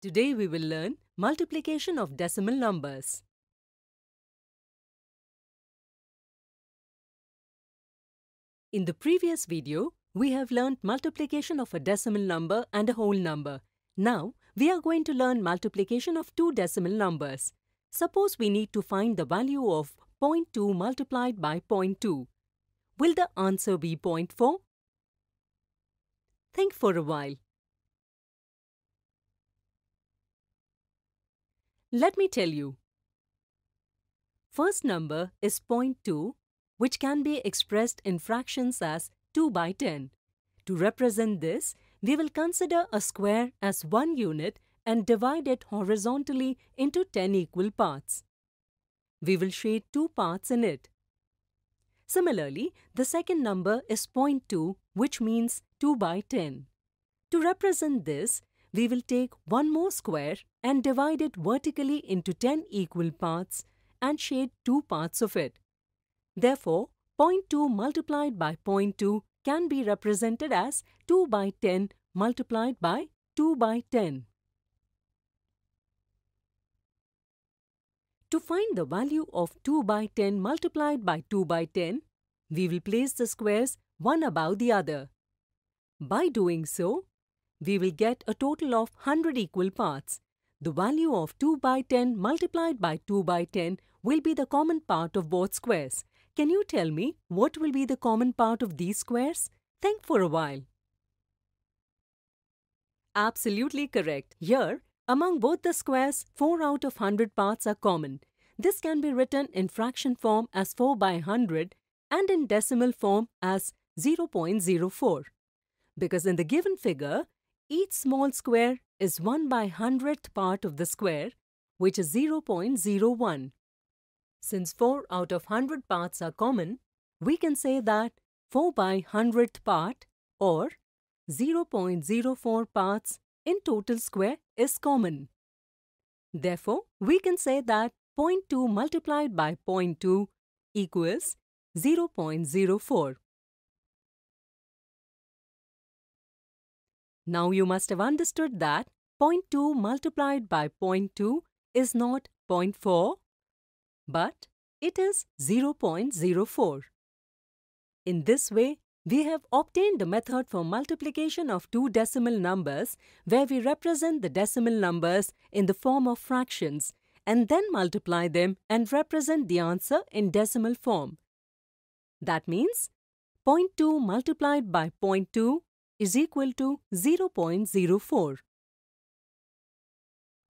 Today we will learn multiplication of decimal numbers. In the previous video, we have learned multiplication of a decimal number and a whole number. Now, we are going to learn multiplication of two decimal numbers. Suppose we need to find the value of 0.2 multiplied by 0.2. Will the answer be 0.4? Think for a while. Let me tell you. First number is 0.2 which can be expressed in fractions as 2 by 10. To represent this, we will consider a square as one unit and divide it horizontally into 10 equal parts. We will shade two parts in it. Similarly, the second number is 0.2 which means 2 by 10. To represent this, we will take one more square and divide it vertically into 10 equal parts and shade two parts of it. Therefore, 0.2 multiplied by 0.2 can be represented as 2 by 10 multiplied by 2 by 10. To find the value of 2 by 10 multiplied by 2 by 10, we will place the squares one above the other. By doing so, we will get a total of 100 equal parts. The value of 2 by 10 multiplied by 2 by 10 will be the common part of both squares. Can you tell me what will be the common part of these squares? Think for a while. Absolutely correct. Here, among both the squares, 4 out of 100 parts are common. This can be written in fraction form as 4 by 100 and in decimal form as 0.04. Because in the given figure, each small square is 1 by 100th part of the square, which is 0.01. Since 4 out of 100 parts are common, we can say that 4 by 100th part or 0.04 parts in total square is common. Therefore, we can say that 0.2 multiplied by 0.2 equals 0.04. Now you must have understood that 0.2 multiplied by 0.2 is not 0.4, but it is 0.04. In this way, we have obtained a method for multiplication of two decimal numbers where we represent the decimal numbers in the form of fractions and then multiply them and represent the answer in decimal form. That means 0.2 multiplied by 0.2 is equal to 0.04.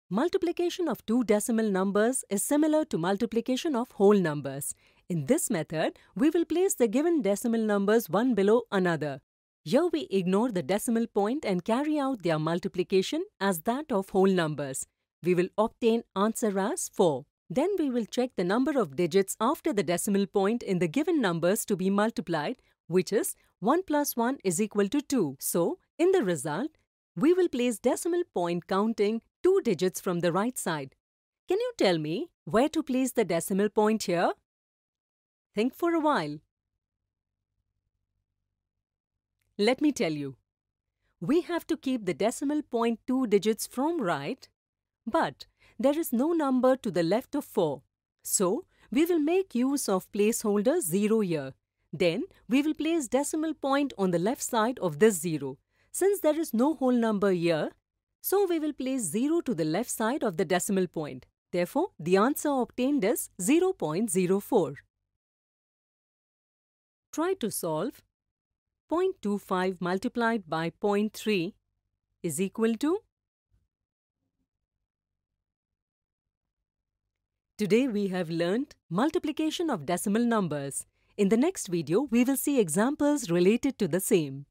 Multiplication of two decimal numbers is similar to multiplication of whole numbers. In this method, we will place the given decimal numbers one below another. Here we ignore the decimal point and carry out their multiplication as that of whole numbers. We will obtain answer as 4. Then we will check the number of digits after the decimal point in the given numbers to be multiplied which is 1 plus 1 is equal to 2. So, in the result, we will place decimal point counting two digits from the right side. Can you tell me where to place the decimal point here? Think for a while. Let me tell you. We have to keep the decimal point two digits from right, but there is no number to the left of 4. So, we will make use of placeholder 0 here. Then we will place decimal point on the left side of this 0. Since there is no whole number here, so we will place 0 to the left side of the decimal point. Therefore, the answer obtained is 0.04. Try to solve 0.25 multiplied by 0.3 is equal to Today we have learnt multiplication of decimal numbers. In the next video, we will see examples related to the same.